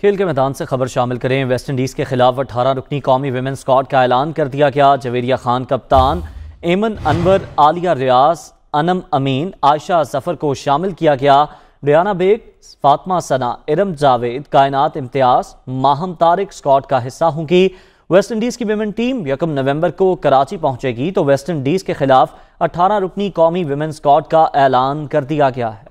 खेल के मैदान से खबर शामिल करें वेस्ट इंडीज़ के खिलाफ अठारह रुकनी कौमी वेमेन स्कॉट का ऐलान कर दिया गया जवेरिया खान कप्तान एमन अनवर आलिया रियाज अनम अमीन आयशा जफर को शामिल किया गया रियाना बेग फातमा सना इरम जावेद कायनात इम्तियाज माहम तारिक स्कॉट का हिस्सा होंगी वेस्ट इंडीज की वेमेन टीम यकम नवंबर को कराची पहुंचेगी तो वेस्ट इंडीज़ के खिलाफ अठारह रुकनी कौमी वेमेन स्कॉट का ऐलान कर दिया गया है